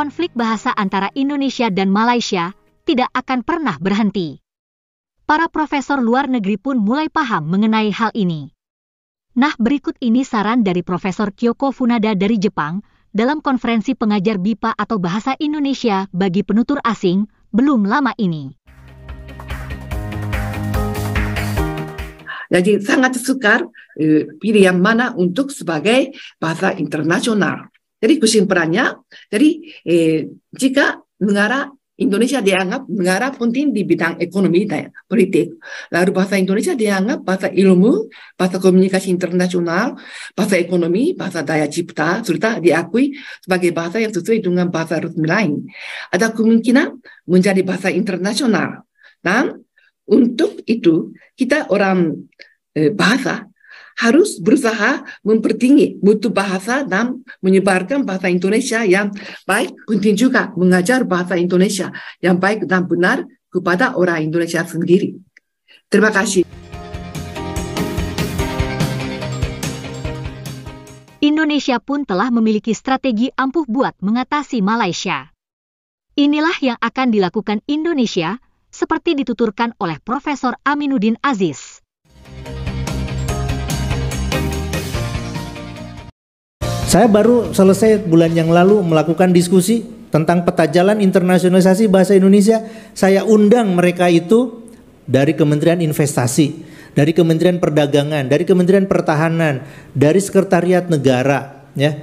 konflik bahasa antara Indonesia dan Malaysia tidak akan pernah berhenti. Para profesor luar negeri pun mulai paham mengenai hal ini. Nah, berikut ini saran dari Profesor Kyoko Funada dari Jepang dalam konferensi pengajar BIPA atau Bahasa Indonesia bagi penutur asing belum lama ini. Jadi sangat sukar eh, pilihan mana untuk sebagai bahasa internasional. Jadi kusin perannya, jadi eh, jika negara Indonesia dianggap negara penting di bidang ekonomi dan politik. Lalu bahasa Indonesia dianggap bahasa ilmu, bahasa komunikasi internasional, bahasa ekonomi, bahasa daya cipta, serta diakui sebagai bahasa yang sesuai dengan bahasa resmi lain. Ada kemungkinan menjadi bahasa internasional. Dan untuk itu, kita orang eh, bahasa harus berusaha mempertinggi mutu bahasa dan menyebarkan bahasa Indonesia yang baik, penting juga mengajar bahasa Indonesia yang baik dan benar kepada orang Indonesia sendiri. Terima kasih. Indonesia pun telah memiliki strategi ampuh buat mengatasi Malaysia. Inilah yang akan dilakukan Indonesia, seperti dituturkan oleh Profesor Aminuddin Aziz. Saya baru selesai bulan yang lalu melakukan diskusi tentang peta jalan internasionalisasi bahasa Indonesia. Saya undang mereka itu dari Kementerian Investasi, dari Kementerian Perdagangan, dari Kementerian Pertahanan, dari Sekretariat Negara, ya.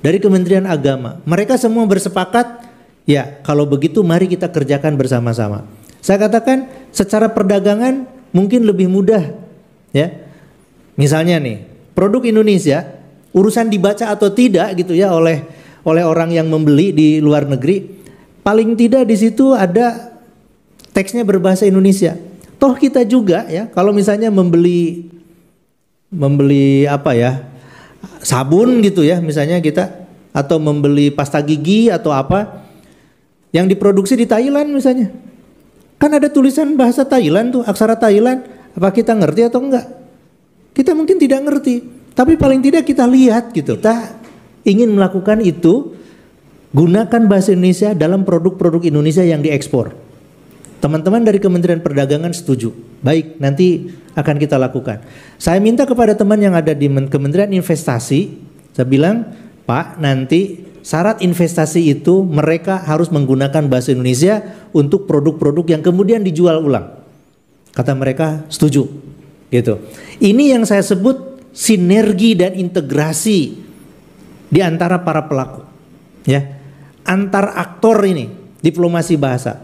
Dari Kementerian Agama. Mereka semua bersepakat, ya, kalau begitu mari kita kerjakan bersama-sama. Saya katakan secara perdagangan mungkin lebih mudah, ya. Misalnya nih, produk Indonesia urusan dibaca atau tidak gitu ya oleh oleh orang yang membeli di luar negeri paling tidak di situ ada teksnya berbahasa Indonesia toh kita juga ya kalau misalnya membeli membeli apa ya sabun gitu ya misalnya kita atau membeli pasta gigi atau apa yang diproduksi di Thailand misalnya kan ada tulisan bahasa Thailand tuh aksara Thailand apa kita ngerti atau enggak kita mungkin tidak ngerti tapi paling tidak kita lihat gitu. Kita ingin melakukan itu gunakan bahasa Indonesia dalam produk-produk Indonesia yang diekspor. Teman-teman dari Kementerian Perdagangan setuju. Baik, nanti akan kita lakukan. Saya minta kepada teman yang ada di Kementerian Investasi, saya bilang, "Pak, nanti syarat investasi itu mereka harus menggunakan bahasa Indonesia untuk produk-produk yang kemudian dijual ulang." Kata mereka, "Setuju." Gitu. Ini yang saya sebut sinergi dan integrasi di antara para pelaku ya antar aktor ini diplomasi bahasa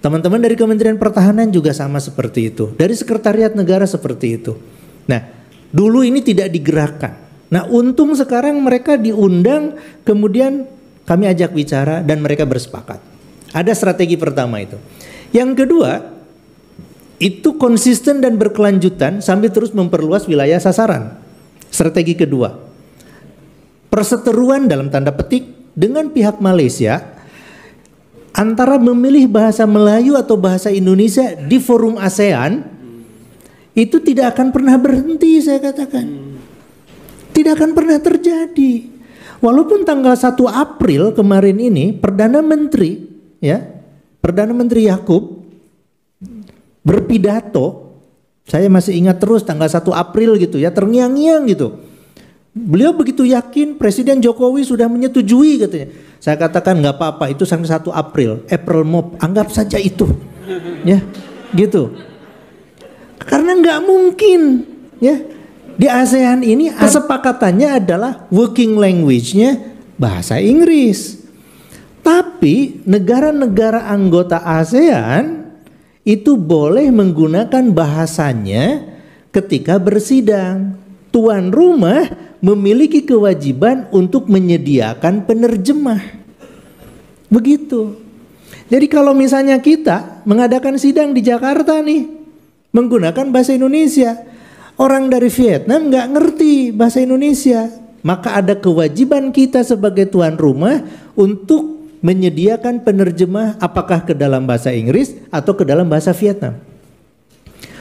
teman-teman dari Kementerian Pertahanan juga sama seperti itu dari Sekretariat Negara seperti itu nah dulu ini tidak digerakkan nah untung sekarang mereka diundang kemudian kami ajak bicara dan mereka bersepakat ada strategi pertama itu yang kedua itu konsisten dan berkelanjutan sambil terus memperluas wilayah sasaran. Strategi kedua, perseteruan dalam tanda petik dengan pihak Malaysia antara memilih bahasa Melayu atau bahasa Indonesia di forum ASEAN itu tidak akan pernah berhenti saya katakan. Tidak akan pernah terjadi. Walaupun tanggal 1 April kemarin ini Perdana Menteri ya, Perdana Menteri Yakub berpidato. Saya masih ingat terus tanggal 1 April gitu ya, terngiang-ngiang gitu. Beliau begitu yakin Presiden Jokowi sudah menyetujui katanya. Saya katakan nggak apa-apa itu sampai 1 April, April Mop, anggap saja itu. Ya, gitu. Karena nggak mungkin ya. Di ASEAN ini kesepakatannya adalah working language-nya bahasa Inggris. Tapi negara-negara anggota ASEAN itu boleh menggunakan bahasanya ketika bersidang. Tuan rumah memiliki kewajiban untuk menyediakan penerjemah. Begitu. Jadi kalau misalnya kita mengadakan sidang di Jakarta nih menggunakan bahasa Indonesia, orang dari Vietnam nggak ngerti bahasa Indonesia, maka ada kewajiban kita sebagai tuan rumah untuk menyediakan penerjemah apakah ke dalam bahasa Inggris atau ke dalam bahasa Vietnam.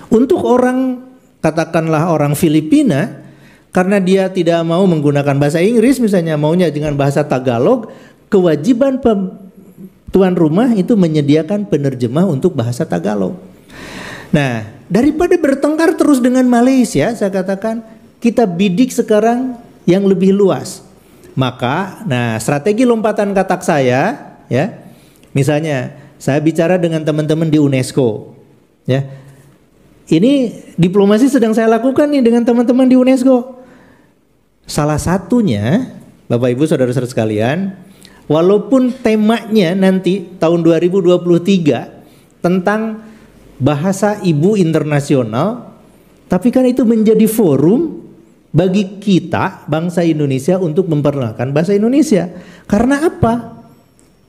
Untuk orang katakanlah orang Filipina karena dia tidak mau menggunakan bahasa Inggris misalnya maunya dengan bahasa Tagalog, kewajiban tuan rumah itu menyediakan penerjemah untuk bahasa Tagalog. Nah, daripada bertengkar terus dengan Malaysia, saya katakan kita bidik sekarang yang lebih luas maka, nah strategi lompatan katak saya ya. Misalnya saya bicara dengan teman-teman di UNESCO ya. Ini diplomasi sedang saya lakukan nih dengan teman-teman di UNESCO. Salah satunya Bapak Ibu Saudara-saudara sekalian, walaupun temanya nanti tahun 2023 tentang bahasa ibu internasional, tapi kan itu menjadi forum bagi kita bangsa Indonesia untuk memperkenalkan bahasa Indonesia. Karena apa?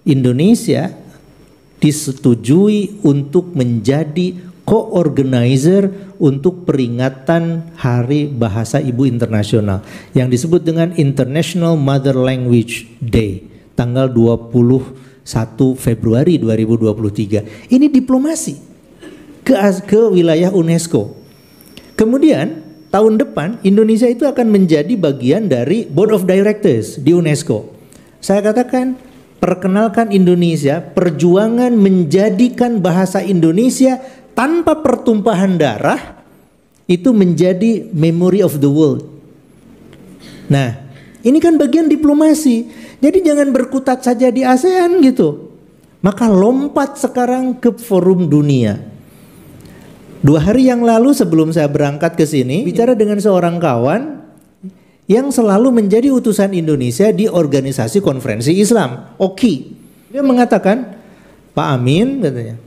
Indonesia disetujui untuk menjadi co-organizer untuk peringatan Hari Bahasa Ibu Internasional yang disebut dengan International Mother Language Day tanggal 21 Februari 2023. Ini diplomasi ke ke wilayah UNESCO. Kemudian tahun depan Indonesia itu akan menjadi bagian dari Board of Directors di UNESCO. Saya katakan perkenalkan Indonesia, perjuangan menjadikan bahasa Indonesia tanpa pertumpahan darah itu menjadi memory of the world. Nah, ini kan bagian diplomasi. Jadi jangan berkutat saja di ASEAN gitu. Maka lompat sekarang ke forum dunia. Dua hari yang lalu sebelum saya berangkat ke sini bicara dengan seorang kawan yang selalu menjadi utusan Indonesia di organisasi konferensi Islam, OKI. Dia mengatakan, Pak Amin katanya,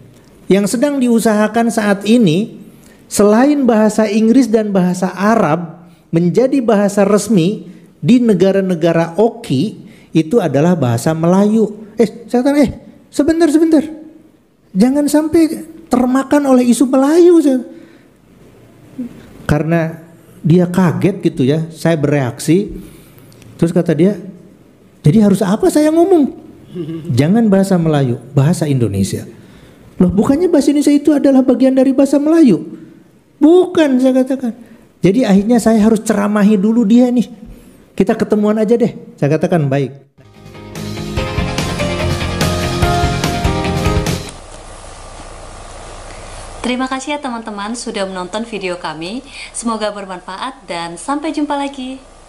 yang sedang diusahakan saat ini selain bahasa Inggris dan bahasa Arab menjadi bahasa resmi di negara-negara OKI itu adalah bahasa Melayu. Eh, saya tanya eh sebentar sebentar. Jangan sampai termakan oleh isu Melayu. Karena dia kaget gitu ya, saya bereaksi. Terus kata dia, jadi harus apa saya ngomong? Jangan bahasa Melayu, bahasa Indonesia. Loh, bukannya bahasa Indonesia itu adalah bagian dari bahasa Melayu? Bukan, saya katakan. Jadi akhirnya saya harus ceramahi dulu dia nih. Kita ketemuan aja deh. Saya katakan baik. Terima kasih ya teman-teman sudah menonton video kami. Semoga bermanfaat dan sampai jumpa lagi.